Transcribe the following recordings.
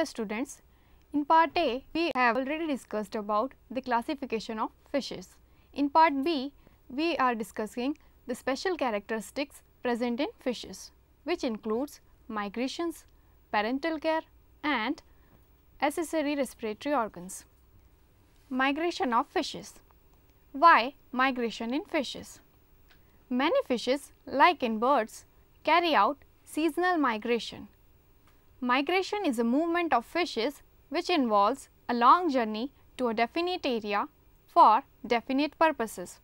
Hello students, in part A we have already discussed about the classification of fishes. In part B we are discussing the special characteristics present in fishes which includes migrations, parental care and accessory respiratory organs. Migration of fishes Why migration in fishes? Many fishes like in birds carry out seasonal migration Migration is a movement of fishes which involves a long journey to a definite area for definite purposes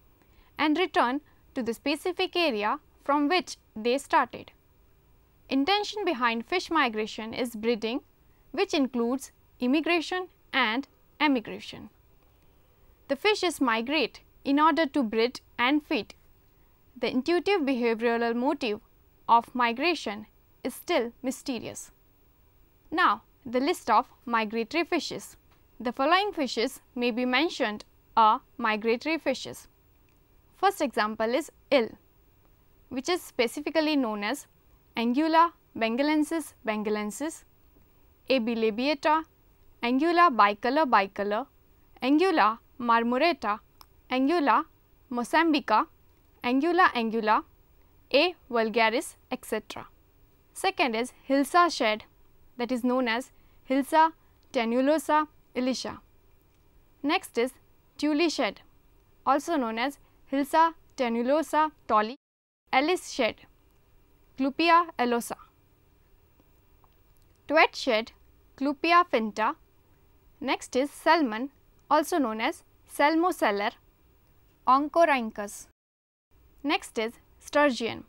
and return to the specific area from which they started. Intention behind fish migration is breeding which includes immigration and emigration. The fishes migrate in order to breed and feed. The intuitive behavioral motive of migration is still mysterious. Now, the list of migratory fishes. The following fishes may be mentioned are migratory fishes. First example is il, which is specifically known as Angula bengalensis bengalensis, Abilabiata, Angula bicolor bicolor, Angula marmorata, Angula mozambica, Angula angula, A vulgaris, etc. Second is Hilsa shed, that is known as Hilsa tenulosa ilicia. Next is Tully shed, also known as Hilsa tenulosa tolli, Ellis shed, Clupia allosa. Tuet shed, Clupia finta. Next is salmon, also known as Salmoceller, Oncorhynchus. Next is sturgeon,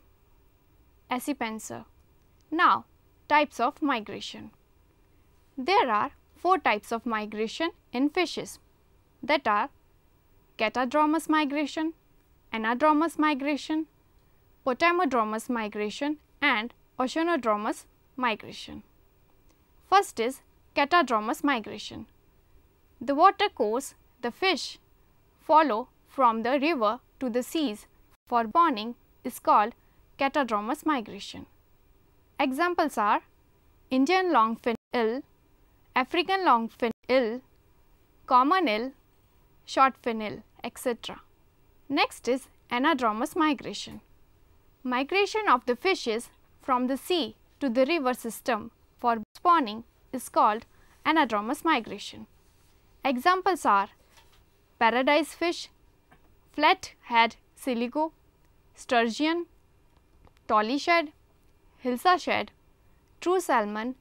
Acipenser. Now, types of migration. There are four types of migration in fishes that are catadromous migration, anadromous migration, potamodromous migration and oceanodromous migration. First is catadromous migration. The water course the fish follow from the river to the seas for spawning is called catadromous migration. Examples are Indian longfin ill, African longfin ill, common eel, shortfin ill, etc. Next is anadromous migration. Migration of the fishes from the sea to the river system for spawning is called anadromous migration. Examples are paradise fish, flathead silico, sturgeon, tolly Hilsa shed, true salmon,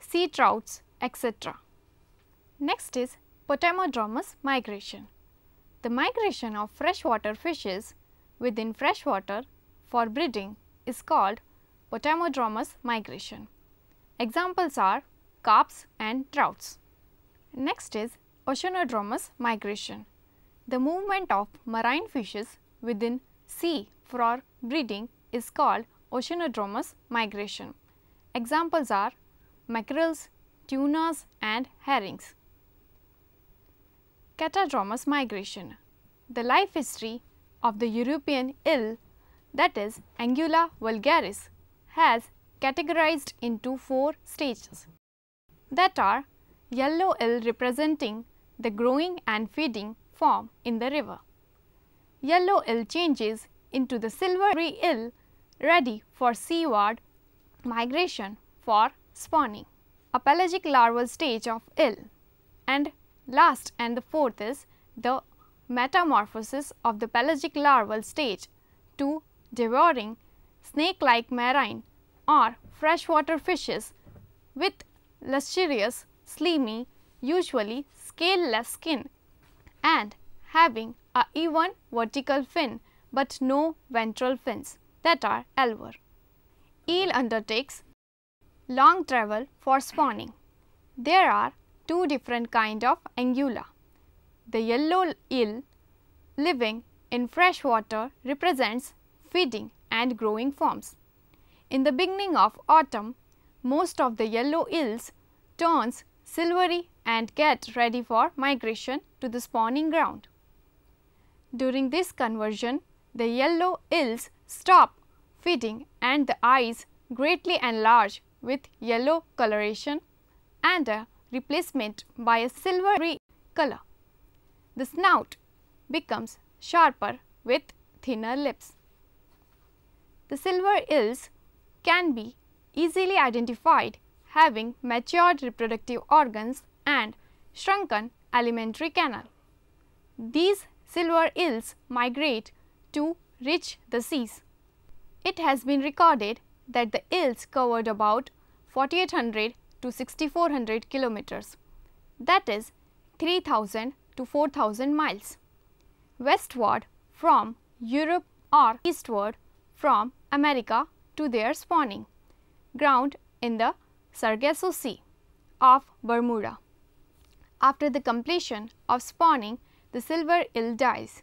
sea trouts, etc. Next is Potamodromus migration. The migration of freshwater fishes within freshwater for breeding is called potamodromous migration. Examples are carps and trouts. Next is oceanodromous migration. The movement of marine fishes within sea for breeding is called oceanodromous migration. Examples are mackerels, tunas and herrings. Catadromous migration. The life history of the European eel that is Angula vulgaris has categorized into four stages that are yellow eel representing the growing and feeding form in the river. Yellow eel changes into the silvery eel ready for seaward migration for spawning. a pelagic larval stage of ill and last and the fourth is the metamorphosis of the pelagic larval stage to devouring snake-like marine or freshwater fishes with lustrous, slimy, usually scaleless skin and having a even vertical fin but no ventral fins that are elver. Eel undertakes long travel for spawning. There are two different kind of angula. The yellow eel living in fresh water represents feeding and growing forms. In the beginning of autumn, most of the yellow eels turns silvery and get ready for migration to the spawning ground. During this conversion, the yellow eels stop feeding and the eyes greatly enlarge with yellow coloration and a replacement by a silvery color. The snout becomes sharper with thinner lips. The silver eels can be easily identified having matured reproductive organs and shrunken alimentary canal. These silver eels migrate to reach the seas. It has been recorded that the ills covered about 4800 to 6400 kilometers, that is 3000 to 4000 miles, westward from Europe or eastward from America to their spawning ground in the Sargasso Sea of Bermuda. After the completion of spawning, the silver eel dies.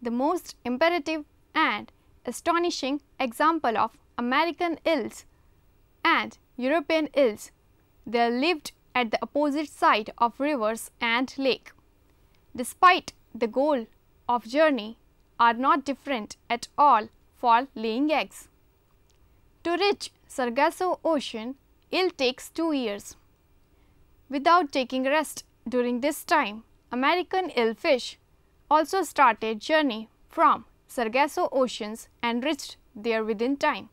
The most imperative and astonishing example of American ills and European ills. They lived at the opposite side of rivers and lake. Despite the goal of journey are not different at all for laying eggs. To reach Sargasso Ocean, ill takes two years. Without taking rest during this time, American ill fish also started journey from Sargasso oceans enriched there within time.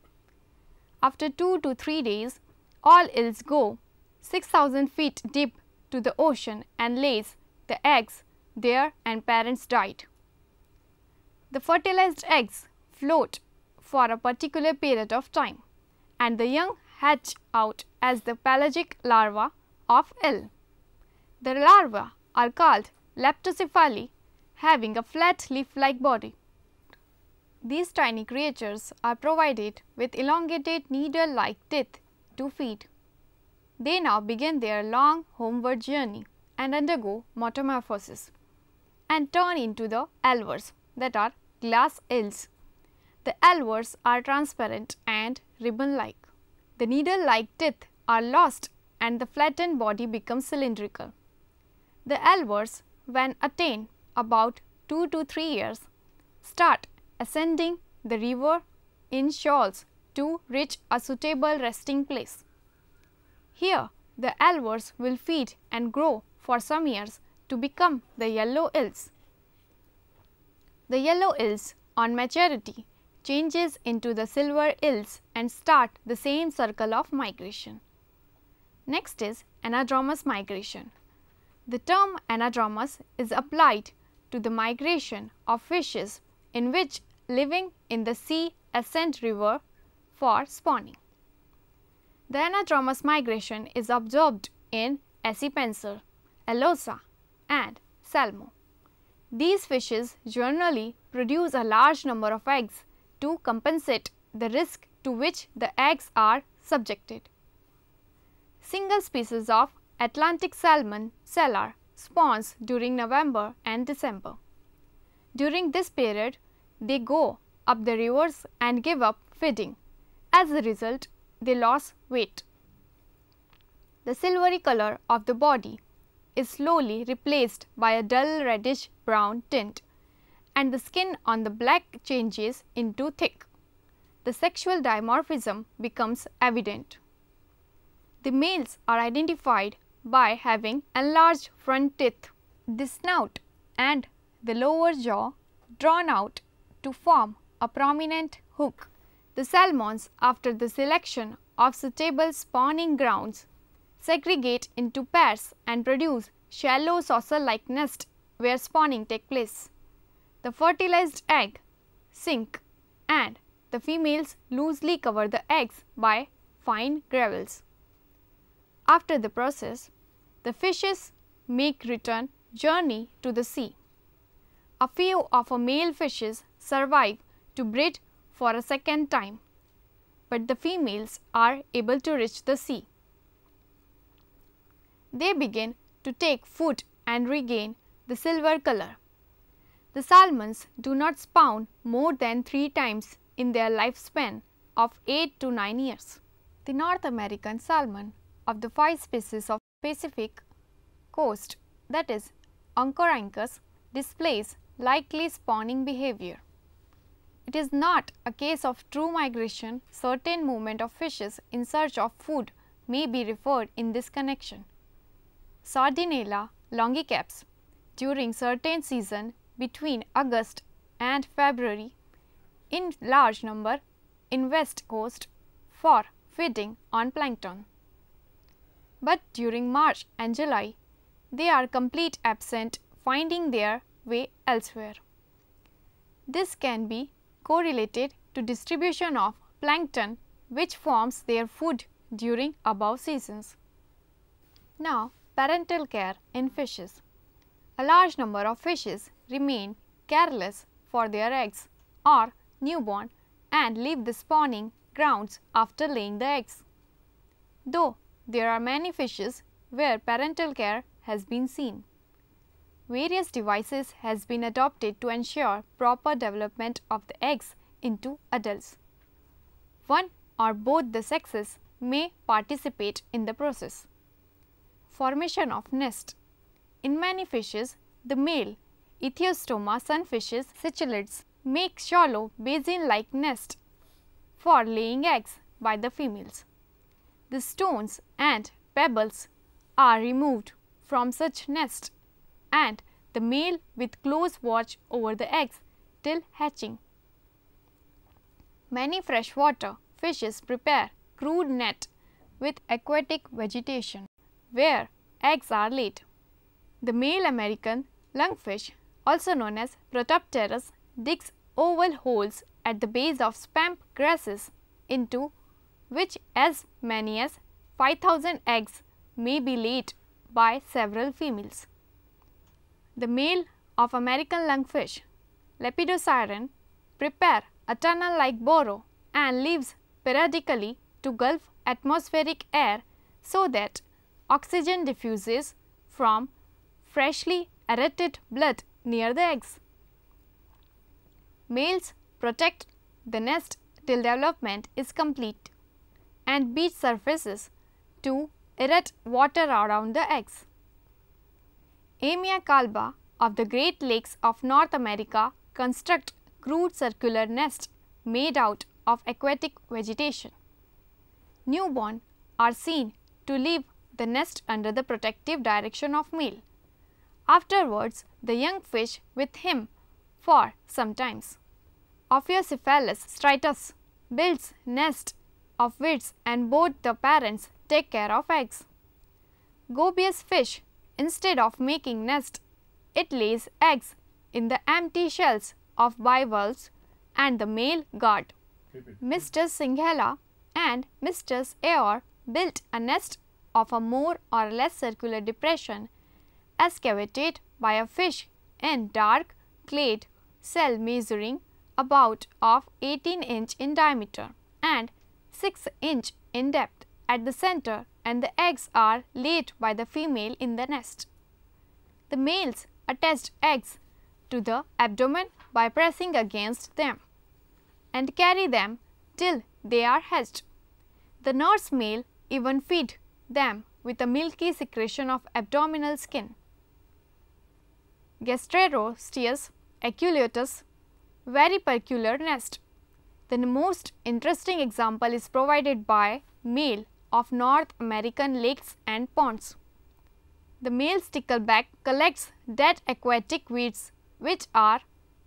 After 2 to 3 days, all ills go 6000 feet deep to the ocean and lays the eggs there and parents died. The fertilized eggs float for a particular period of time and the young hatch out as the pelagic larvae of ill. The larvae are called leptocephaly having a flat leaf-like body. These tiny creatures are provided with elongated needle-like teeth to feed. They now begin their long homeward journey and undergo metamorphosis and turn into the elvers that are glass eels. The elvers are transparent and ribbon-like. The needle-like teeth are lost and the flattened body becomes cylindrical. The elvers, when attain about 2 to 3 years, start ascending the river in shoals to reach a suitable resting place. Here, the alvars will feed and grow for some years to become the yellow eels. The yellow eels on maturity changes into the silver eels and start the same circle of migration. Next is anadromous migration. The term anadromous is applied to the migration of fishes in which living in the sea ascent river for spawning. The anadromous migration is observed in acipensor, elosa, and salmo. These fishes generally produce a large number of eggs to compensate the risk to which the eggs are subjected. Single species of Atlantic salmon cellar spawns during November and December. During this period, they go up the rivers and give up feeding. As a result, they lose weight. The silvery color of the body is slowly replaced by a dull reddish brown tint and the skin on the black changes into thick. The sexual dimorphism becomes evident. The males are identified by having enlarged front teeth, the snout and the lower jaw drawn out to form a prominent hook. The salmons, after the selection of suitable spawning grounds, segregate into pairs and produce shallow saucer-like nest where spawning take place. The fertilized egg sink and the females loosely cover the eggs by fine gravels. After the process, the fishes make return journey to the sea. A few of a male fishes survive to breed for a second time, but the females are able to reach the sea. They begin to take food and regain the silver color. The salmons do not spawn more than 3 times in their lifespan of 8 to 9 years. The North American salmon of the 5 species of Pacific coast that is Oncorhynchus displays likely spawning behavior. It is not a case of true migration, certain movement of fishes in search of food may be referred in this connection. Sardinella longicaps during certain season between August and February in large number in west coast for feeding on plankton. But during March and July, they are complete absent finding their way elsewhere. This can be correlated to distribution of plankton which forms their food during above seasons. Now, parental care in fishes. A large number of fishes remain careless for their eggs or newborn and leave the spawning grounds after laying the eggs. Though there are many fishes where parental care has been seen various devices has been adopted to ensure proper development of the eggs into adults. One or both the sexes may participate in the process. Formation of nest In many fishes, the male Ethiostoma sunfishes cichlids make shallow basin-like nest for laying eggs by the females. The stones and pebbles are removed from such nest and the male with close watch over the eggs till hatching. Many freshwater fishes prepare crude net with aquatic vegetation where eggs are laid. The male American lungfish, also known as Protopterus, digs oval holes at the base of swamp grasses into which as many as 5000 eggs may be laid by several females the male of American lungfish, Lepidosiren, prepare a tunnel like burrow and lives periodically to gulf atmospheric air so that oxygen diffuses from freshly aerated blood near the eggs. Males protect the nest till development is complete and beach surfaces to erect water around the eggs. Amia calva of the Great Lakes of North America construct crude circular nests made out of aquatic vegetation. Newborn are seen to leave the nest under the protective direction of male. Afterwards, the young fish with him for some times. Ophiocephalus striatus builds nest of weeds, and both the parents take care of eggs. Gobius fish Instead of making nest, it lays eggs in the empty shells of bivalves and the male guard. Mr. Singhala and Mr. Aor built a nest of a more or less circular depression excavated by a fish in dark clayed cell measuring about of 18 inch in diameter and 6 inch in depth at the center and the eggs are laid by the female in the nest. The males attach eggs to the abdomen by pressing against them and carry them till they are hatched. The nurse male even feed them with a milky secretion of abdominal skin. Gastrerosteus aculeatus very peculiar nest. The most interesting example is provided by male of North American lakes and ponds. The male stickleback collects dead aquatic weeds which are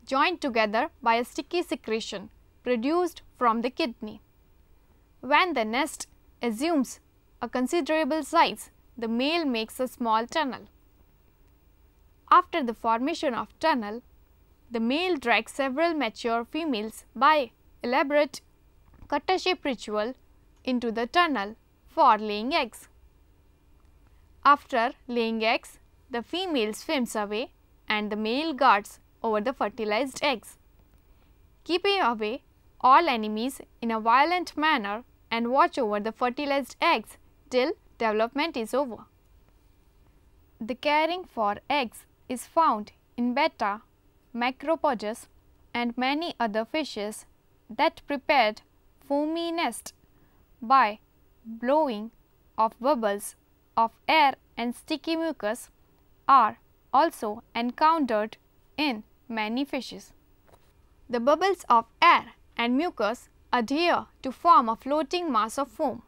joined together by a sticky secretion produced from the kidney. When the nest assumes a considerable size, the male makes a small tunnel. After the formation of tunnel, the male drags several mature females by elaborate cutter ritual into the tunnel for laying eggs. After laying eggs, the female swims away and the male guards over the fertilized eggs. Keeping away all enemies in a violent manner and watch over the fertilized eggs till development is over. The caring for eggs is found in betta, macropods and many other fishes that prepared foamy nest by blowing of bubbles of air and sticky mucus are also encountered in many fishes. The bubbles of air and mucus adhere to form a floating mass of foam.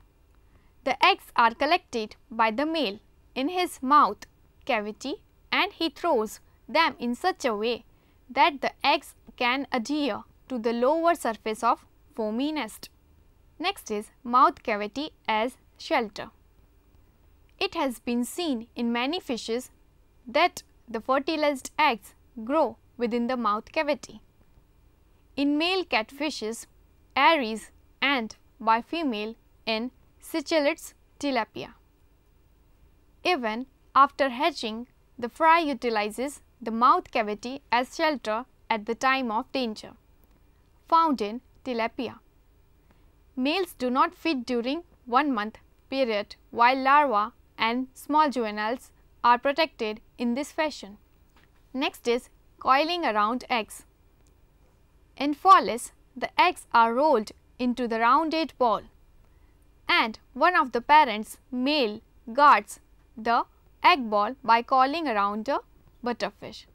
The eggs are collected by the male in his mouth cavity and he throws them in such a way that the eggs can adhere to the lower surface of foamy nest. Next is mouth cavity as shelter. It has been seen in many fishes that the fertilized eggs grow within the mouth cavity. In male catfishes, Aries and by female in Cichelids tilapia. Even after hatching, the fry utilizes the mouth cavity as shelter at the time of danger, found in tilapia. Males do not feed during 1 month period while larvae and small juveniles are protected in this fashion. Next is coiling around eggs. In Follis, the eggs are rolled into the rounded ball and one of the parents, male, guards the egg ball by coiling around the butterfish.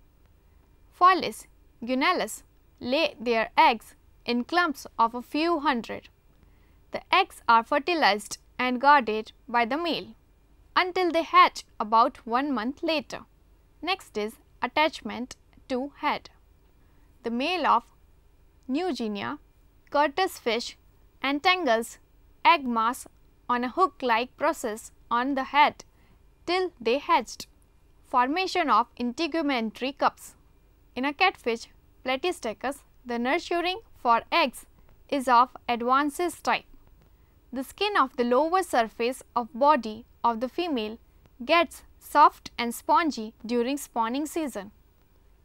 Follis, Gunelis lay their eggs in clumps of a few hundred. The eggs are fertilized and guarded by the male until they hatch about one month later. Next is attachment to head. The male of New Guinea Curtis fish entangles egg mass on a hook-like process on the head till they hatched. Formation of integumentary cups. In a catfish, Platystachus, the nurturing for eggs is of advances type the skin of the lower surface of body of the female gets soft and spongy during spawning season.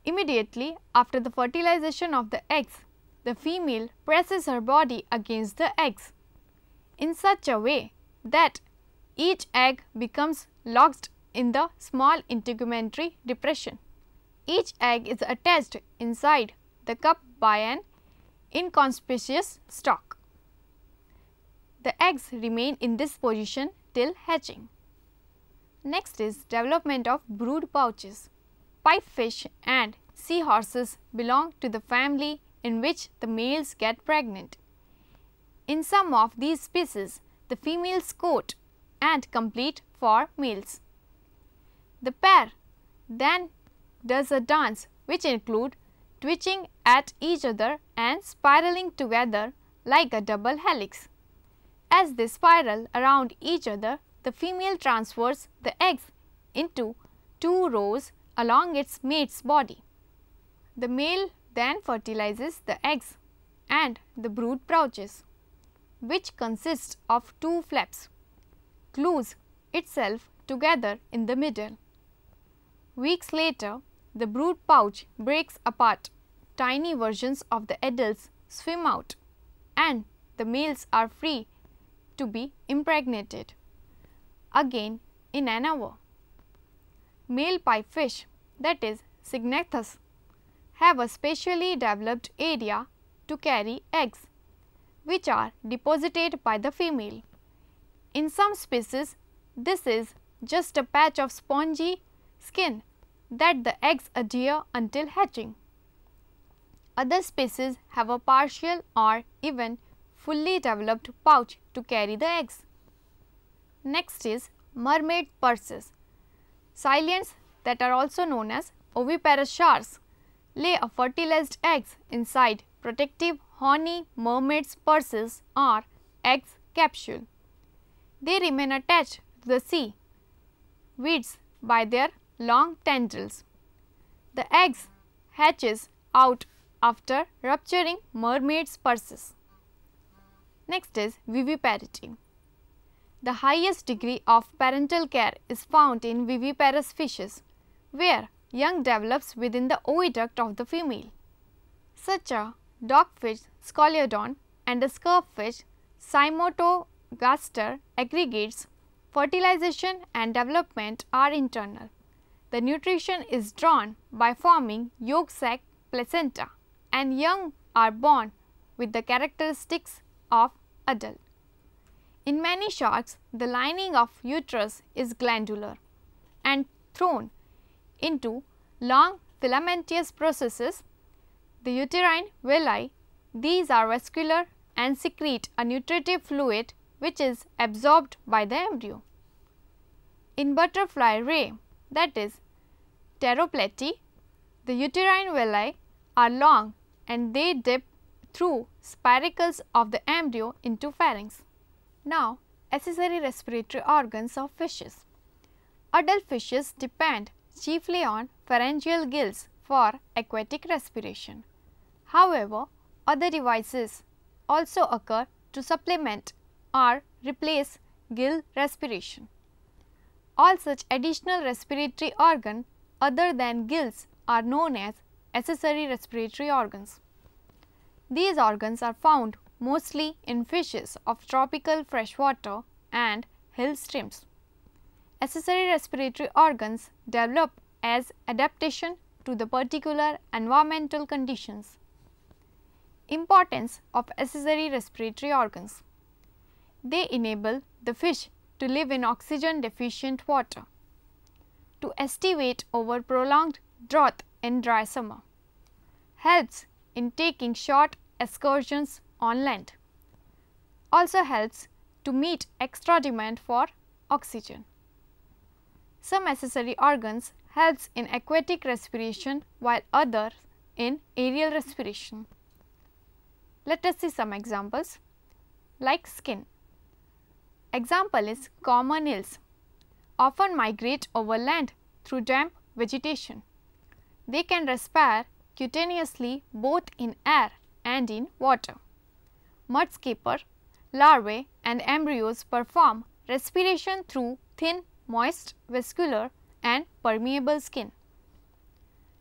Immediately after the fertilization of the eggs, the female presses her body against the eggs in such a way that each egg becomes lodged in the small integumentary depression. Each egg is attached inside the cup by an inconspicuous stalk. The eggs remain in this position till hatching. Next is development of brood pouches. Pipefish and seahorses belong to the family in which the males get pregnant. In some of these species, the females coat and complete for males. The pair then does a dance which include twitching at each other and spiraling together like a double helix. As they spiral around each other, the female transfers the eggs into two rows along its mate's body. The male then fertilizes the eggs and the brood pouches, which consist of two flaps, glues itself together in the middle. Weeks later, the brood pouch breaks apart, tiny versions of the adults swim out, and the males are free to be impregnated again in an hour. Male pipefish that is Cygnethus have a specially developed area to carry eggs which are deposited by the female. In some species this is just a patch of spongy skin that the eggs adhere until hatching. Other species have a partial or even fully developed pouch to carry the eggs. Next is mermaid purses. Silians that are also known as oviparous sharks lay a fertilized eggs inside protective horny mermaid's purses or eggs capsule. They remain attached to the sea weeds by their long tendrils. The eggs hatches out after rupturing mermaid's purses. Next is viviparity. The highest degree of parental care is found in viviparous fishes, where young develops within the oviduct of the female. Such are dogfish Scoliodon and the scarffish Cymotogaster aggregates, fertilization and development are internal. The nutrition is drawn by forming yolk sac placenta and young are born with the characteristics of adult. In many sharks, the lining of uterus is glandular and thrown into long filamentous processes, the uterine villi, these are vascular and secrete a nutritive fluid which is absorbed by the embryo. In butterfly ray, that is pteroplasty, the uterine villi are long and they dip through spiracles of the embryo into pharynx. Now, accessory respiratory organs of fishes. Adult fishes depend chiefly on pharyngeal gills for aquatic respiration. However, other devices also occur to supplement or replace gill respiration. All such additional respiratory organ other than gills are known as accessory respiratory organs. These organs are found mostly in fishes of tropical freshwater and hill streams. Accessory respiratory organs develop as adaptation to the particular environmental conditions. Importance of accessory respiratory organs. They enable the fish to live in oxygen deficient water, to estivate over prolonged drought in dry summer, helps in taking short excursions on land. Also helps to meet extra demand for oxygen. Some accessory organs helps in aquatic respiration while others in aerial respiration. Let us see some examples like skin. Example is common eels often migrate over land through damp vegetation. They can respire cutaneously both in air and in water. Mudskipper, larvae and embryos perform respiration through thin, moist, vascular and permeable skin.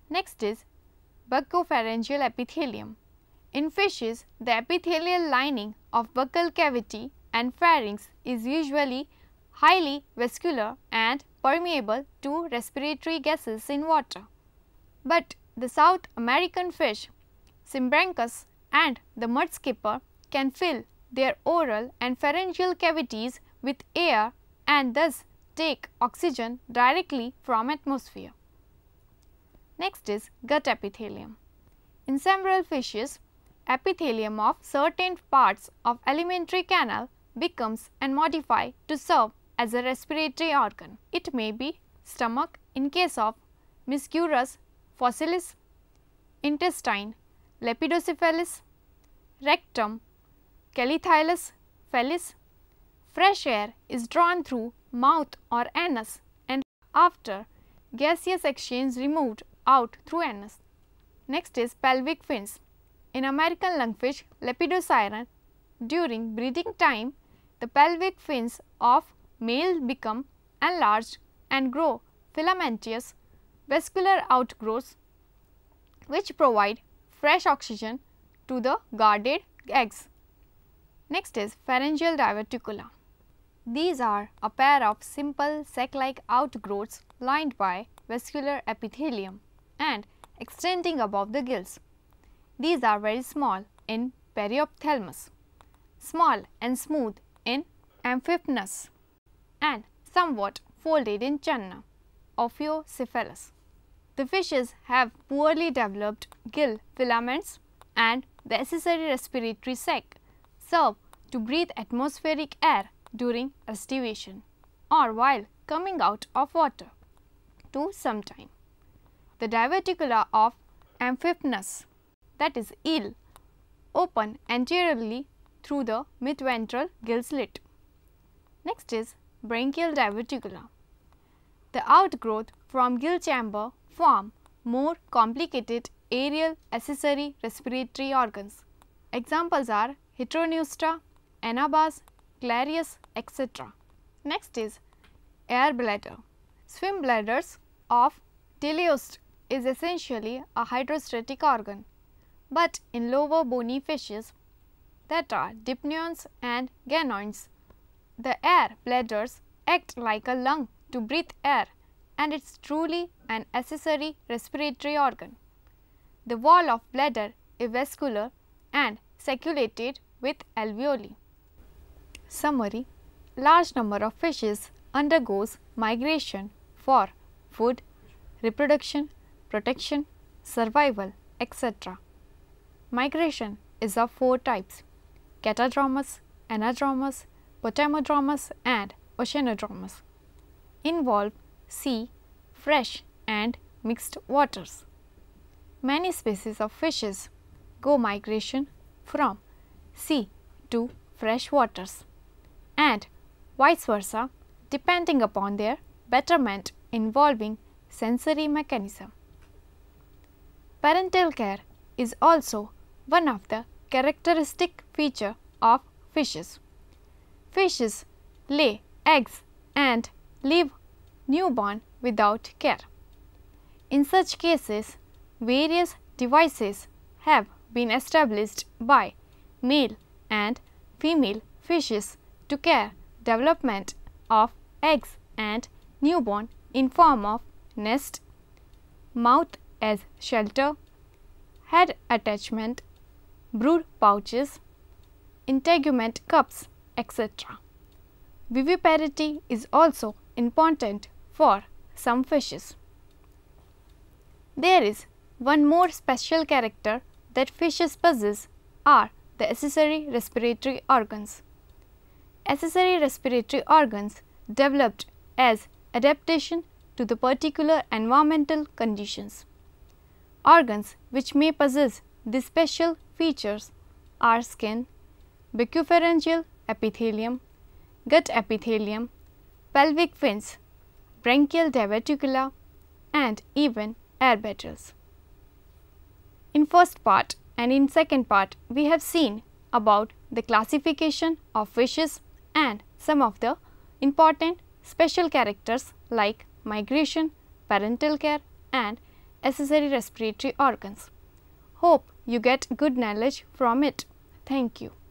Next is buccopharyngeal epithelium. In fishes, the epithelial lining of buccal cavity and pharynx is usually highly vascular and permeable to respiratory gases in water. But the South American fish, Simbranchus, and the mudskipper can fill their oral and pharyngeal cavities with air and thus take oxygen directly from atmosphere. Next is gut epithelium. In several fishes, epithelium of certain parts of alimentary canal becomes and modified to serve as a respiratory organ. It may be stomach in case of Miscurus fossilis, intestine, lepidocephalus, rectum, calithylus, phallus. Fresh air is drawn through mouth or anus and after gaseous exchange removed out through anus. Next is pelvic fins. In American lungfish Lepidosiren, during breeding time, the pelvic fins of male become enlarged and grow filamentous vascular outgrowths which provide fresh oxygen to the guarded eggs. Next is pharyngeal diverticula. These are a pair of simple sac-like outgrowths lined by vascular epithelium and extending above the gills. These are very small in periophthalmus, small and smooth in amphipnus, and somewhat folded in channa, ophiocephalus. The fishes have poorly developed gill filaments and the accessory respiratory sac serve to breathe atmospheric air during estivation or while coming out of water to some time. The diverticula of amphipnus that is eel open anteriorly through the midventral gill slit. Next is branchial diverticula. The outgrowth from gill chamber form more complicated aerial accessory respiratory organs. Examples are heteroneustra, anabas, clarius, etc. Next is air bladder. Swim bladders of teleost is essentially a hydrostatic organ, but in lower bony fishes that are dipneons and ganoids, the air bladders act like a lung to breathe air and it is truly an accessory respiratory organ. The wall of bladder is vascular and circulated with alveoli. Summary Large number of fishes undergoes migration for food, reproduction, protection, survival, etc. Migration is of four types catadromus, anadromas, potamodromus and oceanodromas. Involve sea, fresh and mixed waters. Many species of fishes go migration from sea to fresh waters and vice versa depending upon their betterment involving sensory mechanism. Parental care is also one of the characteristic feature of fishes. Fishes lay eggs and leave newborn without care. In such cases, various devices have been established by male and female fishes to care development of eggs and newborn in form of nest, mouth as shelter, head attachment, brood pouches, integument cups, etc. Viviparity is also important for some fishes. There is one more special character that fishes possess are the accessory respiratory organs. Accessory respiratory organs developed as adaptation to the particular environmental conditions. Organs which may possess these special features are skin, buccopharyngeal epithelium, gut epithelium, pelvic fins, branchial diverticula and even air battles. In first part and in second part, we have seen about the classification of fishes and some of the important special characters like migration, parental care and accessory respiratory organs. Hope you get good knowledge from it. Thank you.